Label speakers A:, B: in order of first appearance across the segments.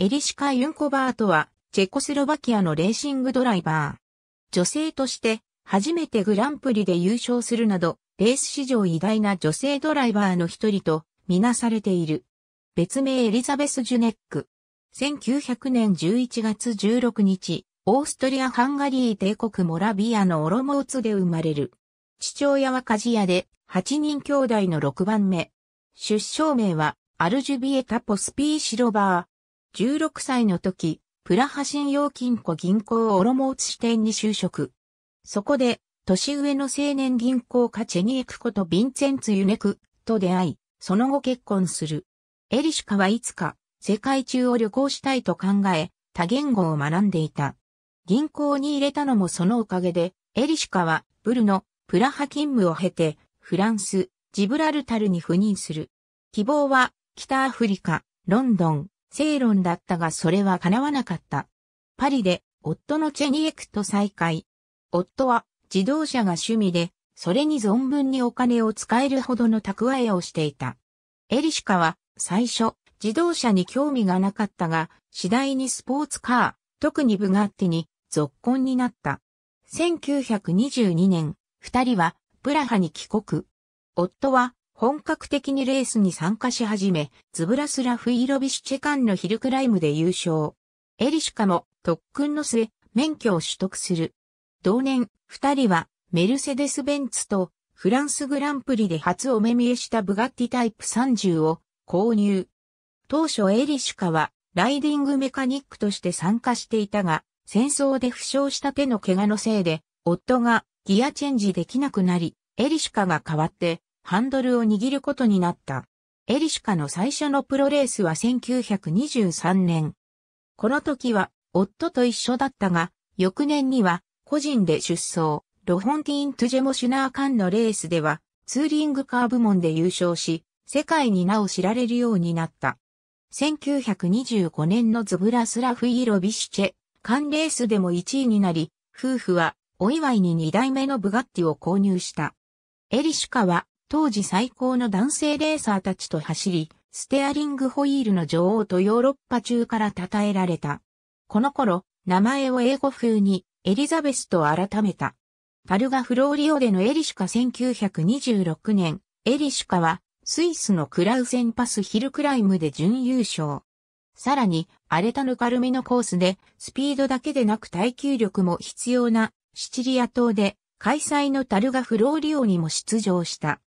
A: エリシカ・ユンコバートは、チェコスロバキアのレーシングドライバー。女性として、初めてグランプリで優勝するなど、レース史上偉大な女性ドライバーの一人と、みなされている。別名エリザベス・ジュネック。1900年11月16日、オーストリア・ハンガリー帝国モラビアのオロモーツで生まれる。父親は鍛冶屋で、8人兄弟の6番目。出生名は、アルジュビエタ・ポスピー・シロバー。16歳の時、プラハ信用金庫銀行オロモーツ支店に就職。そこで、年上の青年銀行家チェニエクことヴィンツンツ・ユネクと出会い、その後結婚する。エリシュカはいつか世界中を旅行したいと考え、多言語を学んでいた。銀行に入れたのもそのおかげで、エリシュカはブルのプラハ勤務を経て、フランス、ジブラルタルに赴任する。希望は北アフリカ、ロンドン、正論だったがそれは叶わなかった。パリで夫のチェニエクと再会。夫は自動車が趣味で、それに存分にお金を使えるほどの蓄えをしていた。エリシカは最初、自動車に興味がなかったが、次第にスポーツカー、特にブガッティに、続婚になった。1922年、二人は、プラハに帰国。夫は、本格的にレースに参加し始め、ズブラスラフ・イロビシチェカンのヒルクライムで優勝。エリシュカも特訓の末、免許を取得する。同年、二人はメルセデス・ベンツとフランスグランプリで初お目見えしたブガッティタイプ30を購入。当初エリシュカはライディングメカニックとして参加していたが、戦争で負傷した手の怪我のせいで、夫がギアチェンジできなくなり、エリシュカが代わってハンドルを握ることになった。エリシュカの最初のプロレースは1923年。この時は夫と一緒だったが、翌年には個人で出走、ロホンティーン・トゥジェモ・シュナー間のレースではツーリングカー部門で優勝し、世界に名を知られるようになった。1925年のズブラスラフ・イーロ・ビシチェ、間レースでも1位になり、夫婦はお祝いに2代目のブガッティを購入した。エリシュカは当時最高の男性レーサーたちと走り、ステアリングホイールの女王とヨーロッパ中から称えられた。この頃、名前を英語風にエリザベスと改めた。パルガフローリオでのエリシュカ1926年、エリシュカはスイスのクラウセンパスヒルクライムで準優勝。さらに、荒れたぬかるみのコースで、スピードだけでなく耐久力も必要なシチリア島で開催のタルガフローリオにも出場した。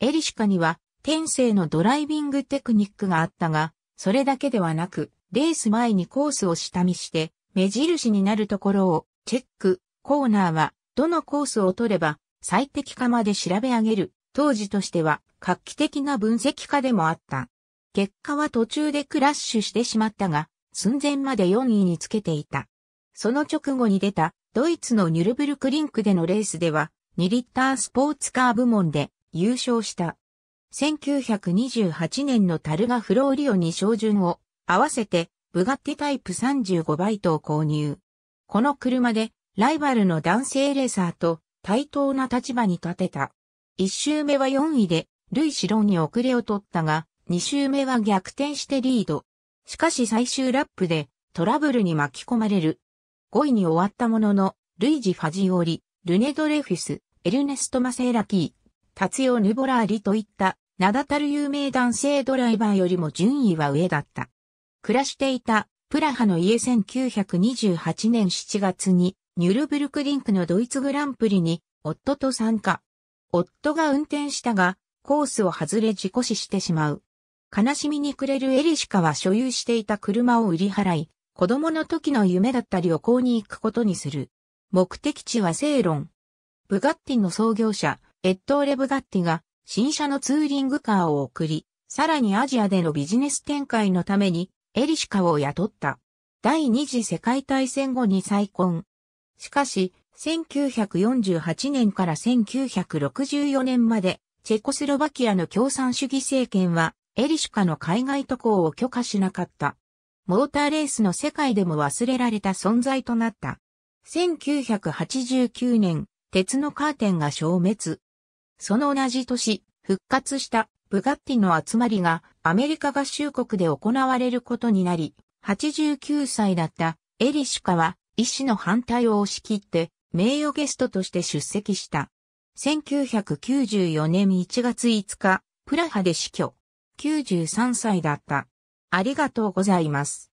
A: エリシカには天性のドライビングテクニックがあったが、それだけではなく、レース前にコースを下見して、目印になるところをチェック、コーナーはどのコースを取れば最適化まで調べ上げる、当時としては画期的な分析家でもあった。結果は途中でクラッシュしてしまったが、寸前まで4位につけていた。その直後に出たドイツのニュルブルクリンクでのレースでは、2リッタースポーツカー部門で優勝した。1928年のタルガフローリオに照準を合わせてブガッティタイプ35バイトを購入。この車でライバルの男性レーサーと対等な立場に立てた。1周目は4位でルイ・シロンに遅れを取ったが、2周目は逆転してリード。しかし最終ラップでトラブルに巻き込まれる。5位に終わったものの、ルイジ・ファジオリ、ルネドレフィス、エルネスト・マセーラキー、達代ヌボラーリといった名だたる有名男性ドライバーよりも順位は上だった。暮らしていたプラハの家1928年7月にニュルブルクリンクのドイツグランプリに夫と参加。夫が運転したがコースを外れ事故死してしまう。悲しみに暮れるエリシカは所有していた車を売り払い、子供の時の夢だった旅行に行くことにする。目的地はセイロン。ブガッティの創業者、エッドーレ・ブガッティが新車のツーリングカーを送り、さらにアジアでのビジネス展開のためにエリシカを雇った。第二次世界大戦後に再婚。しかし、1948年から1964年まで、チェコスロバキアの共産主義政権は、エリシュカの海外渡航を許可しなかった。モーターレースの世界でも忘れられた存在となった。1989年、鉄のカーテンが消滅。その同じ年、復活したブガッティの集まりがアメリカ合衆国で行われることになり、89歳だったエリシュカは医師の反対を押し切って名誉ゲストとして出席した。1994年1月5日、プラハで死去。93歳だった。ありがとうございます。